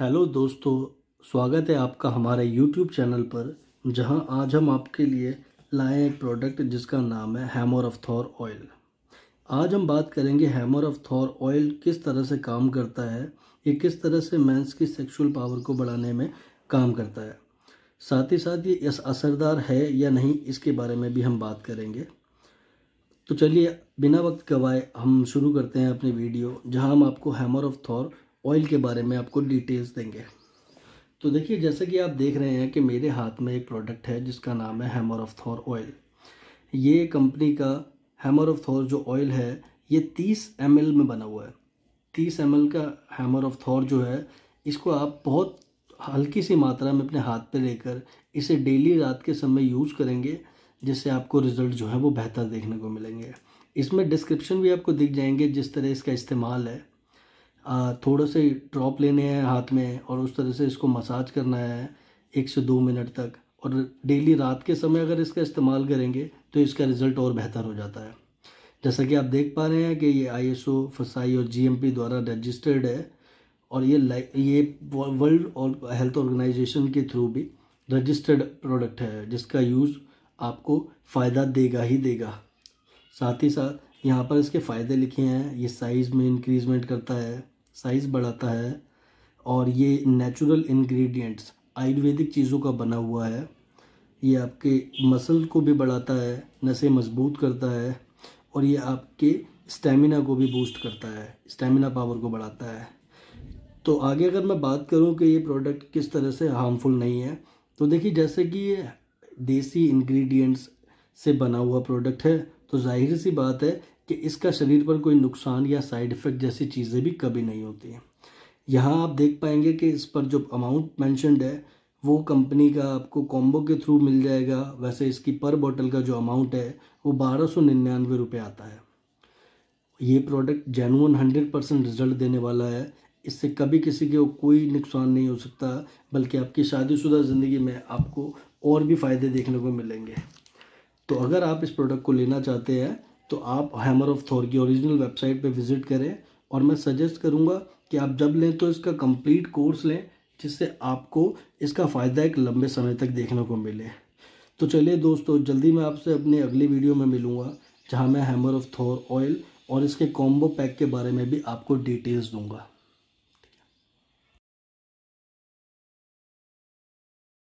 hello दोस्तों स्वागत है आपका हमारे यूट्यूब चैनल पर जहां आज हम आपके लिए लाए एक प्रोडक्ट जिसका नाम है हैमर ऑफ थॉर ऑयल आज हम बात करेंगे हैमर ऑफ थॉर ऑयल किस तरह से काम करता है ये किस तरह से मेंस की सेक्सुअल पावर को बढ़ाने में काम करता है साथ ही साथ ये असरदार है या नहीं इसके बारे में भी हम बात करेंगे तो चलिए बिना वक्त गवाए हम शुरू करते हैं अपनी वीडियो जहां हम आपको हैमर ऑफ थॉर ऑयल के बारे में आपको डिटेल्स देंगे तो देखिए जैसा कि आप देख रहे हैं कि मेरे हाथ में एक प्रोडक्ट है जिसका नाम है हैमर ऑफ थॉर ऑयल ये कंपनी का हैमर ऑफ थॉर जो ऑयल है ये 30 एम में बना हुआ है 30 एम का हैमर ऑफ थॉर जो है इसको आप बहुत हल्की सी मात्रा में अपने हाथ पे लेकर इसे डेली रात के समय यूज़ करेंगे जिससे आपको रिज़ल्ट जो है वो बेहतर देखने को मिलेंगे इसमें डिस्क्रिप्शन भी आपको दिख जाएंगे जिस तरह इसका इस्तेमाल है थोड़े से ड्रॉप लेने हैं हाथ में और उस तरह से इसको मसाज करना है एक से दो मिनट तक और डेली रात के समय अगर इसका इस्तेमाल करेंगे तो इसका रिज़ल्ट और बेहतर हो जाता है जैसा कि आप देख पा रहे हैं कि ये आई एस फसाई और जी द्वारा रजिस्टर्ड है और ये ये वर्ल्ड और हेल्थ ऑर्गेनाइजेशन के थ्रू भी रजिस्टर्ड प्रोडक्ट है जिसका यूज़ आपको फ़ायदा देगा ही देगा साथ ही साथ यहाँ पर इसके फ़ायदे लिखे हैं ये साइज़ में इंक्रीजमेंट करता है साइज़ बढ़ाता है और ये नेचुरल इंग्रेडिएंट्स आयुर्वेदिक चीज़ों का बना हुआ है ये आपके मसल को भी बढ़ाता है नसें मजबूत करता है और ये आपके स्टेमिना को भी बूस्ट करता है स्टेमिना पावर को बढ़ाता है तो आगे अगर मैं बात करूं कि ये प्रोडक्ट किस तरह से हार्मफुल नहीं है तो देखिए जैसे कि ये देसी इंग्रेडिएंट्स से बना हुआ प्रोडक्ट है तो जाहिर सी बात है कि इसका शरीर पर कोई नुकसान या साइड इफ़ेक्ट जैसी चीज़ें भी कभी नहीं होती हैं यहाँ आप देख पाएंगे कि इस पर जो अमाउंट मैंशनड है वो कंपनी का आपको कॉम्बो के थ्रू मिल जाएगा वैसे इसकी पर बॉटल का जो अमाउंट है वो बारह सौ निन्यानवे रुपये आता है ये product genuine hundred percent result देने वाला है इससे कभी किसी के कोई नुकसान नहीं हो सकता बल्कि आपकी शादीशुदा ज़िंदगी में आपको और भी फ़ायदे देखने को मिलेंगे तो अगर आप इस प्रोडक्ट को लेना चाहते हैं तो आप हैमर ऑफ थोर की ओरिजिनल वेबसाइट पे विजिट करें और मैं सजेस्ट करूँगा कि आप जब लें तो इसका कंप्लीट कोर्स लें जिससे आपको इसका फ़ायदा एक लंबे समय तक देखने को मिले तो चलिए दोस्तों जल्दी मैं आपसे अपनी अगली वीडियो में मिलूँगा जहाँ मैं हैमर ऑफ थॉर ऑयल और इसके कॉम्बो पैक के बारे में भी आपको डिटेल्स दूंगा